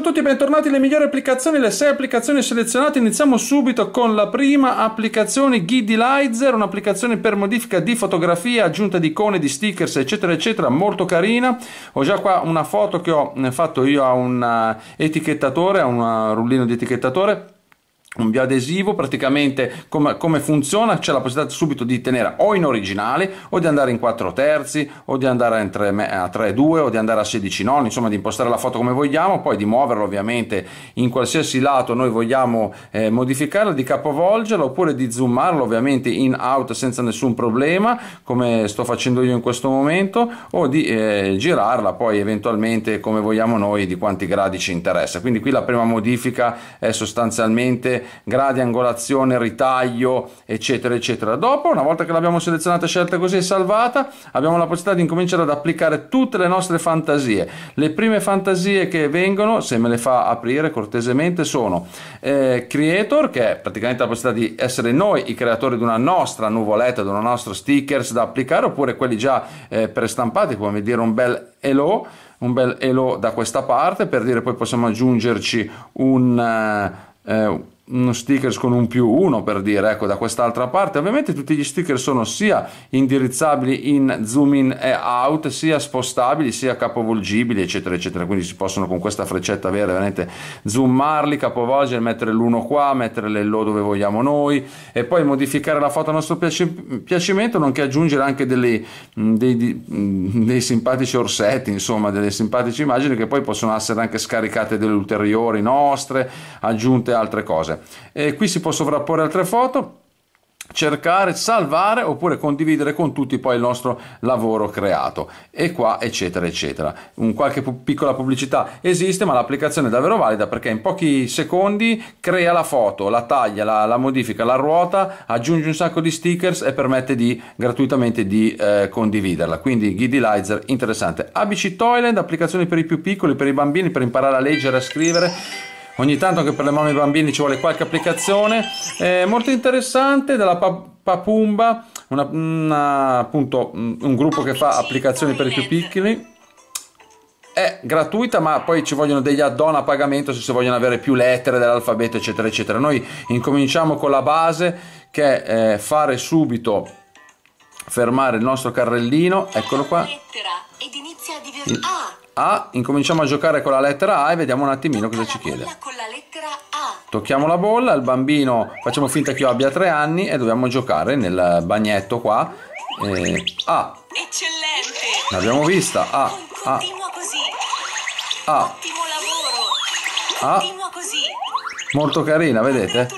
Ciao a tutti e bentornati alle migliori applicazioni, le 6 applicazioni selezionate. Iniziamo subito con la prima applicazione Gidilizer, un'applicazione per modifica di fotografia, aggiunta di icone, di stickers, eccetera, eccetera, molto carina. Ho già qua una foto che ho fatto io a un eh, etichettatore, a un eh, rullino di etichettatore un biadesivo praticamente come, come funziona c'è la possibilità subito di tenere o in originale o di andare in 4 terzi o di andare in 3, a 3,2 o di andare a 16 noni insomma di impostare la foto come vogliamo poi di muoverla ovviamente in qualsiasi lato noi vogliamo eh, modificarla di capovolgerla oppure di zoomarlo ovviamente in out senza nessun problema come sto facendo io in questo momento o di eh, girarla poi eventualmente come vogliamo noi di quanti gradi ci interessa quindi qui la prima modifica è sostanzialmente gradi, angolazione, ritaglio, eccetera, eccetera. Dopo, una volta che l'abbiamo selezionata, scelta così e salvata, abbiamo la possibilità di incominciare ad applicare tutte le nostre fantasie. Le prime fantasie che vengono, se me le fa aprire cortesemente, sono eh, Creator, che è praticamente la possibilità di essere noi i creatori di una nostra nuvoletta, di una nostra stickers da applicare, oppure quelli già eh, prestampati, come dire un bel hello un bel elo da questa parte per dire poi possiamo aggiungerci un eh, eh sticker con un più uno per dire ecco da quest'altra parte ovviamente tutti gli sticker sono sia indirizzabili in zoom in e out sia spostabili sia capovolgibili eccetera eccetera quindi si possono con questa freccetta vera veramente zoomarli capovolgere mettere l'uno qua mettere l'ello dove vogliamo noi e poi modificare la foto a nostro piacimento nonché aggiungere anche delle, dei, dei simpatici orsetti insomma delle simpatici immagini che poi possono essere anche scaricate delle ulteriori nostre aggiunte altre cose e eh, qui si può sovrapporre altre foto cercare, salvare oppure condividere con tutti poi il nostro lavoro creato e qua eccetera eccetera un qualche piccola pubblicità esiste ma l'applicazione è davvero valida perché in pochi secondi crea la foto la taglia, la, la modifica, la ruota aggiunge un sacco di stickers e permette di gratuitamente di eh, condividerla quindi Gidilizer interessante ABC Toyland applicazioni per i più piccoli per i bambini per imparare a leggere a scrivere ogni tanto anche per le mamme e i bambini ci vuole qualche applicazione è molto interessante della Papumba una, una, appunto mm, un gruppo che fa applicazioni per i più piccoli è gratuita ma poi ci vogliono degli add-on a pagamento se si vogliono avere più lettere dell'alfabeto eccetera eccetera noi incominciamo con la base che è eh, fare subito fermare il nostro carrellino eccolo qua lettera ed inizia a divertirsi a, incominciamo a giocare con la lettera A e vediamo un attimino cosa ci chiede. Tocchiamo la bolla, il bambino, facciamo finta che io abbia tre anni e dobbiamo giocare nel bagnetto qua. Eh, A. Eccellente! L'abbiamo vista, A. A. A. A. Molto carina, vedete?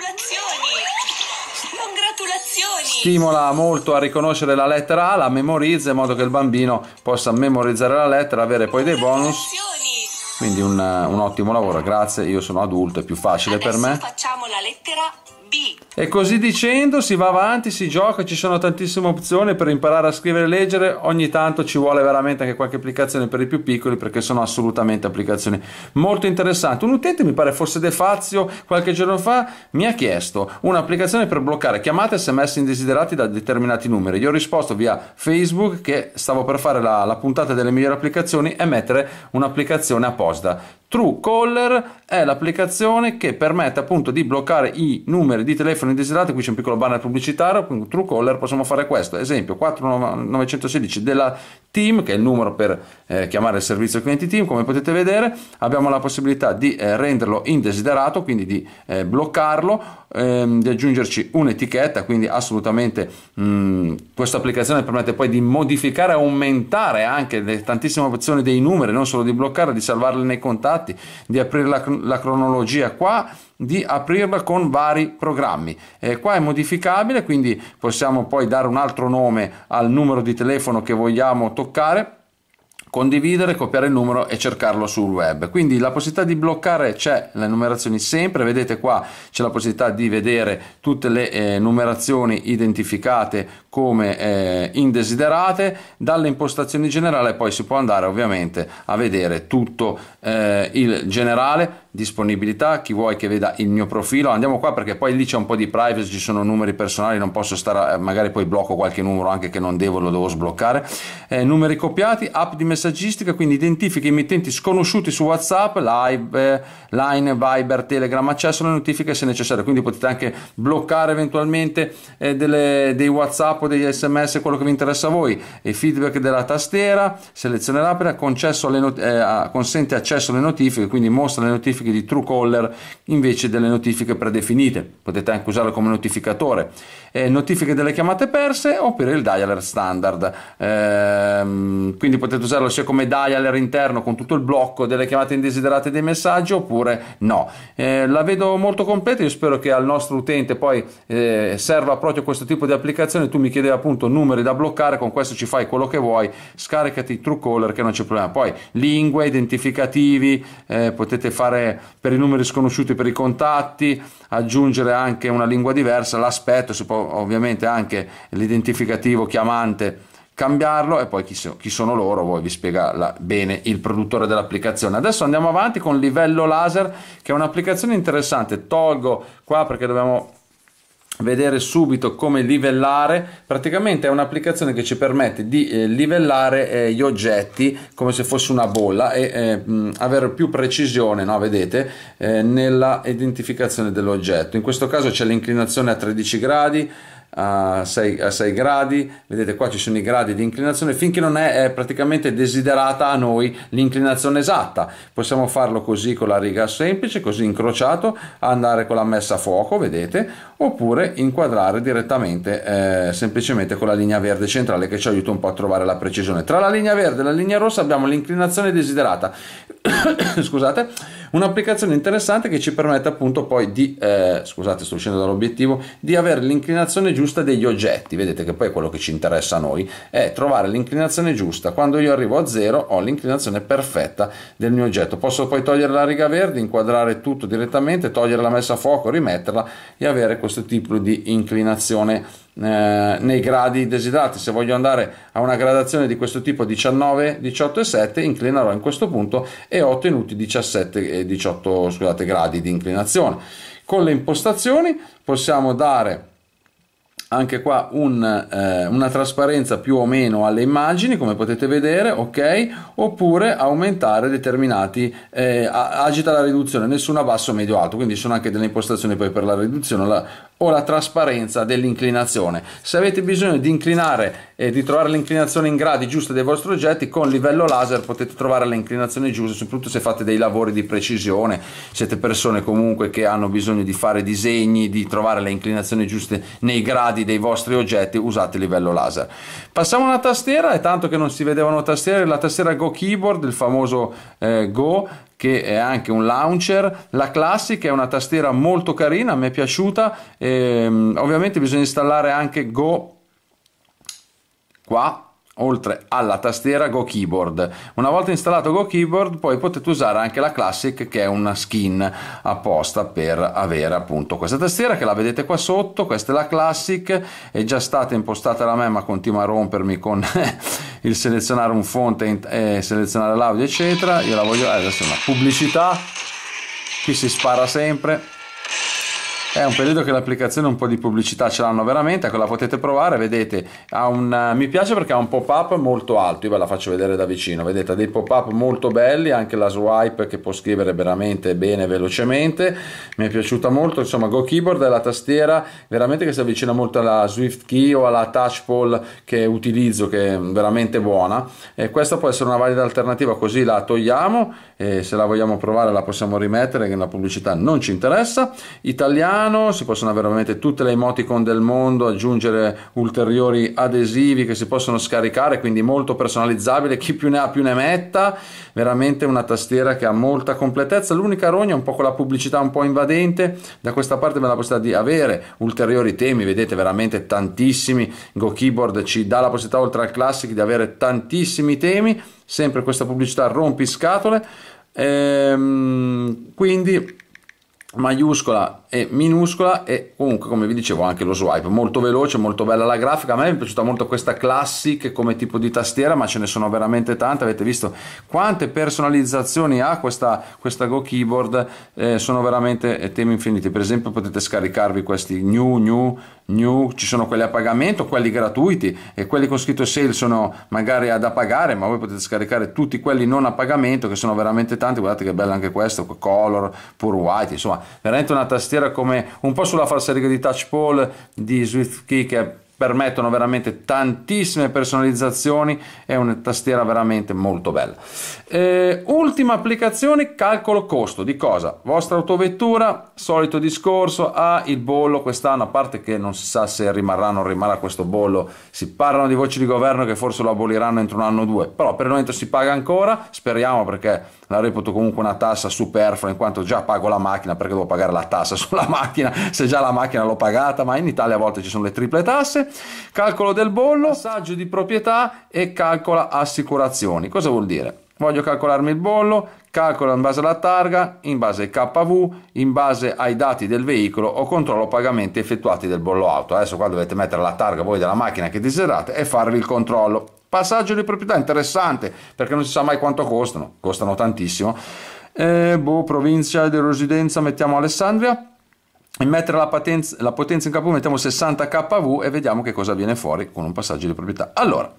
stimola molto a riconoscere la lettera A, la memorizza in modo che il bambino possa memorizzare la lettera, avere poi dei bonus. Quindi un, un ottimo lavoro, grazie, io sono adulto, è più facile Adesso per me. Facciamo la lettera e così dicendo si va avanti, si gioca, ci sono tantissime opzioni per imparare a scrivere e leggere, ogni tanto ci vuole veramente anche qualche applicazione per i più piccoli perché sono assolutamente applicazioni molto interessanti. Un utente mi pare fosse De Fazio qualche giorno fa mi ha chiesto un'applicazione per bloccare chiamate e sms indesiderati da determinati numeri. Io ho risposto via Facebook che stavo per fare la, la puntata delle migliori applicazioni e mettere un'applicazione apposta Truecaller è l'applicazione che permette appunto di bloccare i numeri di telefono indesiderati, qui c'è un piccolo banner pubblicitario, quindi Truecaller possiamo fare questo, esempio 4916 della Team, che è il numero per eh, chiamare il servizio clienti Team, come potete vedere abbiamo la possibilità di eh, renderlo indesiderato, quindi di eh, bloccarlo, ehm, di aggiungerci un'etichetta, quindi assolutamente mm, questa applicazione permette poi di modificare e aumentare anche le tantissime opzioni dei numeri, non solo di bloccare, di salvarli nei contatti, fatti, di aprire la, la cronologia qua, di aprirla con vari programmi. Eh, qua è modificabile, quindi possiamo poi dare un altro nome al numero di telefono che vogliamo toccare condividere, copiare il numero e cercarlo sul web. Quindi la possibilità di bloccare c'è, le numerazioni sempre, vedete qua c'è la possibilità di vedere tutte le eh, numerazioni identificate come eh, indesiderate dalle impostazioni generali poi si può andare ovviamente a vedere tutto eh, il generale disponibilità chi vuoi che veda il mio profilo andiamo qua perché poi lì c'è un po' di privacy ci sono numeri personali non posso stare eh, magari poi blocco qualche numero anche che non devo lo devo sbloccare eh, numeri copiati app di messaggistica quindi identifica emittenti sconosciuti su whatsapp live eh, line viber telegram accesso alle notifiche se necessario quindi potete anche bloccare eventualmente eh, delle, dei whatsapp Whatsapp o degli sms quello che vi interessa a voi, i feedback della tastiera, selezione rapida, concesso alle not- eh, consente accesso alle notifiche, quindi mostra le notifiche di Truecaller invece delle notifiche predefinite, potete anche usarlo come notificatore, eh, notifiche delle chiamate perse oppure il dialer standard, eh, quindi potete usarlo sia come dialer interno con tutto il blocco delle chiamate indesiderate dei messaggi oppure no. Eh, la vedo molto completa, io spero che al nostro utente poi eh, serva proprio questo tipo di applicazione, tu mi mi chiedeva appunto numeri da bloccare, con questo ci fai quello che vuoi, scaricati il Truecaller che non c'è problema. Poi lingue, identificativi, eh, potete fare per i numeri sconosciuti per i contatti, aggiungere anche una lingua diversa, l'aspetto, si può ovviamente anche l'identificativo chiamante cambiarlo e poi chi, so, chi sono loro voi vi spiega la, bene il produttore dell'applicazione adesso andiamo avanti con livello laser che è un'applicazione interessante tolgo qua perché dobbiamo vedere subito come livellare praticamente è un'applicazione che ci permette di eh, livellare eh, gli oggetti come se fosse una bolla e eh, avere più precisione no, vedete eh, nella identificazione dell'oggetto in questo caso c'è l'inclinazione a 13 gradi a 6, a 6, gradi, vedete qua ci sono i gradi di inclinazione, finché non è, è praticamente desiderata a noi l'inclinazione esatta. Possiamo farlo così con la riga semplice, così incrociato, andare con la messa a fuoco, vedete, oppure inquadrare direttamente, eh, semplicemente con la linea verde centrale che ci aiuta un po' a trovare la precisione. Tra la linea verde e la linea rossa abbiamo l'inclinazione desiderata, scusate, Un'applicazione interessante che ci permette appunto poi di, eh, scusate sto uscendo dall'obiettivo, di avere l'inclinazione giusta degli oggetti, vedete che poi è quello che ci interessa a noi, è trovare l'inclinazione giusta, quando io arrivo a zero ho l'inclinazione perfetta del mio oggetto, posso poi togliere la riga verde, inquadrare tutto direttamente, togliere la messa a fuoco, rimetterla e avere questo tipo di inclinazione eh, nei gradi desiderati. Se voglio andare a una gradazione di questo tipo 19, 18 e 7, inclinerò in questo punto e ho ottenuto 17 e 18 scusate, gradi di inclinazione. Con le impostazioni possiamo dare anche qua un, eh, una trasparenza più o meno alle immagini come potete vedere ok oppure aumentare determinati eh, agita la riduzione nessuna basso medio alto quindi ci sono anche delle impostazioni poi per la riduzione la, o la trasparenza dell'inclinazione. Se avete bisogno di inclinare e di trovare l'inclinazione in gradi giusta dei vostri oggetti, con livello laser potete trovare l'inclinazione giusta, soprattutto se fate dei lavori di precisione, siete persone comunque che hanno bisogno di fare disegni, di trovare le inclinazioni giuste nei gradi dei vostri oggetti, usate livello laser. Passiamo alla tastiera, è tanto che non si vedevano tastiere, la tastiera Go Keyboard, il famoso eh, Go, che è anche un launcher. La Classic è una tastiera molto carina, mi è piaciuta. E, ehm, ovviamente bisogna installare anche Go qua oltre alla tastiera Go Keyboard. Una volta installato Go Keyboard poi potete usare anche la Classic che è una skin apposta per avere appunto questa tastiera che la vedete qua sotto, questa è la Classic, è già stata impostata da me ma continua a rompermi con il selezionare un fonte e, selezionare l'audio eccetera, io la voglio, eh, adesso una pubblicità, qui si spara sempre è un periodo che l'applicazione un po' di pubblicità ce l'hanno veramente, ecco la potete provare, vedete, un, mi piace perché ha un pop-up molto alto, io ve la faccio vedere da vicino, vedete, ha dei pop-up molto belli, anche la swipe che può scrivere veramente bene, velocemente, mi è piaciuta molto, insomma Go Keyboard è la tastiera veramente che si avvicina molto alla Swift Key o alla Touchpole che utilizzo, che è veramente buona, e questa può essere una valida alternativa, così la togliamo, e se la vogliamo provare la possiamo rimettere, che la pubblicità non ci interessa, italiano mano, si possono avere veramente tutte le emoticon del mondo, aggiungere ulteriori adesivi che si possono scaricare, quindi molto personalizzabile, chi più ne ha più ne metta, veramente una tastiera che ha molta completezza, l'unica rogna è un po' con la pubblicità un po' invadente, da questa parte abbiamo la possibilità di avere ulteriori temi, vedete veramente tantissimi, Go Keyboard ci dà la possibilità oltre al classic di avere tantissimi temi, sempre questa pubblicità rompiscatole, ehm, quindi maiuscola e minuscola e comunque come vi dicevo anche lo swipe molto veloce molto bella la grafica a me è piaciuta molto questa classic come tipo di tastiera ma ce ne sono veramente tante avete visto quante personalizzazioni ha questa, questa go keyboard eh, sono veramente eh, temi infiniti per esempio potete scaricarvi questi new new new ci sono quelli a pagamento quelli gratuiti e quelli con scritto sale sono magari da pagare ma voi potete scaricare tutti quelli non a pagamento che sono veramente tanti guardate che bello anche questo color pure white insomma veramente una tastiera come un po' sulla falsariga di Touch Paul di Swift Key che permettono veramente tantissime personalizzazioni è una tastiera veramente molto bella eh, ultima applicazione calcolo costo di cosa vostra autovettura solito discorso ha ah, il bollo quest'anno a parte che non si sa se rimarrà o non rimarrà questo bollo si parlano di voci di governo che forse lo aboliranno entro un anno o due però per il momento si paga ancora speriamo perché la reputo comunque una tassa superflua in quanto già pago la macchina perché devo pagare la tassa sulla macchina se già la macchina l'ho pagata ma in Italia a volte ci sono le triple tasse calcolo del bollo, passaggio di proprietà e calcola assicurazioni. Cosa vuol dire? Voglio calcolarmi il bollo, calcolo in base alla targa, in base ai KV, in base ai dati del veicolo o controllo pagamenti effettuati del bollo auto. Adesso qua dovete mettere la targa voi della macchina che desiderate e farvi il controllo. Passaggio di proprietà interessante perché non si sa mai quanto costano, costano tantissimo. Eh, boh, provincia di residenza mettiamo Alessandria mettere la, patenza, la potenza in capo mettiamo 60 kV e vediamo che cosa viene fuori con un passaggio di proprietà. Allora,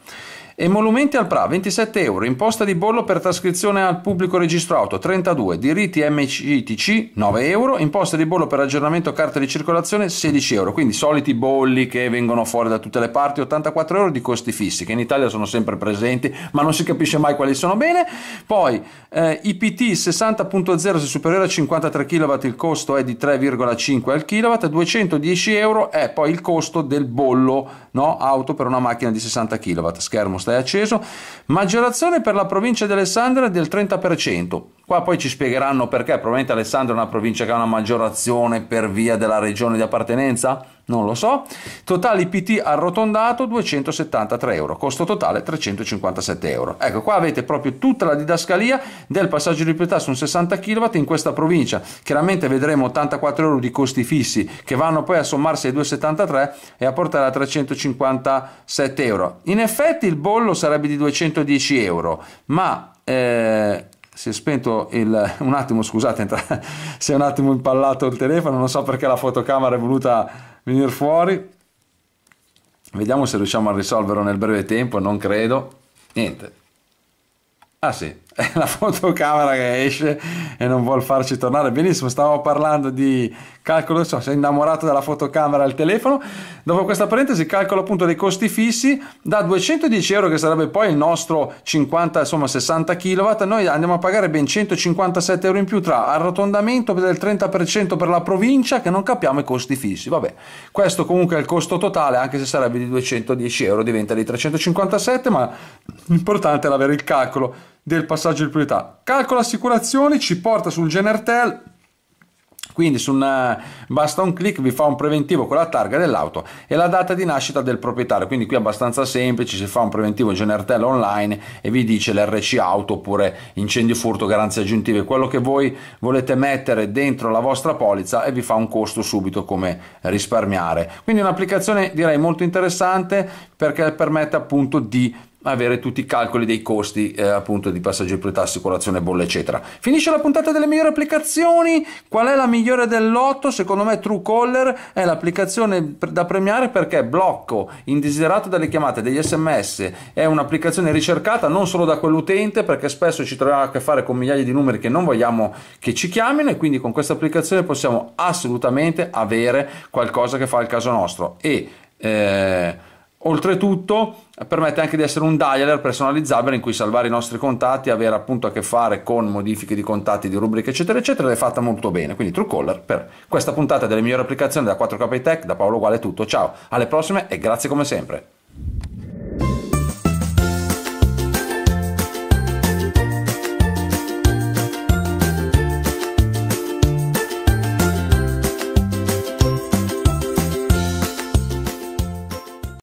Emolumenti al PRA 27 euro, imposta di bollo per trascrizione al pubblico registro auto 32, diritti MCTC 9 euro, imposta di bollo per aggiornamento carta di circolazione 16 euro, quindi soliti bolli che vengono fuori da tutte le parti, 84 euro di costi fissi che in Italia sono sempre presenti ma non si capisce mai quali sono bene, poi eh, IPT 60.0 se superiore a 53 kW il costo è di 3,5 al kW, 210 euro è poi il costo del bollo no? auto per una macchina di 60 kW, schermo stereo è acceso, maggiorazione per la provincia di Alessandria del 30%, Qua poi ci spiegheranno perché, probabilmente Alessandro è una provincia che ha una azione per via della regione di appartenenza, non lo so. Totale IPT arrotondato 273 euro, costo totale 357 euro. Ecco, qua avete proprio tutta la didascalia del passaggio di proprietà su un 60 kW in questa provincia. Chiaramente vedremo 84 euro di costi fissi che vanno poi a sommarsi ai 273 e a portare a 357 euro. In effetti il bollo sarebbe di 210 euro, ma... Eh, si è spento il... un attimo scusate si è un attimo impallato il telefono non so perché la fotocamera è voluta venire fuori vediamo se riusciamo a risolverlo nel breve tempo non credo niente ah sì è la fotocamera che esce e non vuol farci tornare. Benissimo, stavamo parlando di calcolo, cioè, sei innamorato della fotocamera al telefono. Dopo questa parentesi, calcolo appunto dei costi fissi da 210 euro, che sarebbe poi il nostro 50, insomma 60 kW. Noi andiamo a pagare ben 157 euro in più tra arrotondamento del 30% per la provincia, che non capiamo i costi fissi. Vabbè, questo comunque è il costo totale, anche se sarebbe di 210 euro, diventa di 357, ma l'importante è avere il calcolo del passaggio di proprietà. Calcola assicurazioni, ci porta sul Genertel, quindi su una, eh, basta un clic, vi fa un preventivo con la targa dell'auto e la data di nascita del proprietario. Quindi qui è abbastanza semplice, si fa un preventivo Genertel online e vi dice l'RC auto oppure incendio furto, garanzie aggiuntive, quello che voi volete mettere dentro la vostra polizza e vi fa un costo subito come risparmiare. Quindi un'applicazione direi molto interessante perché permette appunto di avere tutti i calcoli dei costi eh, appunto di passaggio di proprietà, assicurazione, bolle eccetera. Finisce la puntata delle migliori applicazioni, qual è la migliore dell'otto? Secondo me Truecaller è l'applicazione da premiare perché blocco indesiderato dalle chiamate, degli sms, è un'applicazione ricercata non solo da quell'utente perché spesso ci troviamo a che fare con migliaia di numeri che non vogliamo che ci chiamino e quindi con questa applicazione possiamo assolutamente avere qualcosa che fa il caso nostro e eh, Oltretutto permette anche di essere un dialer personalizzabile in cui salvare i nostri contatti, avere appunto a che fare con modifiche di contatti, di rubriche eccetera eccetera ed è fatta molto bene, quindi TrueColor per questa puntata delle migliori applicazioni da 4K Tech, da Paolo Guale è tutto, ciao, alle prossime e grazie come sempre.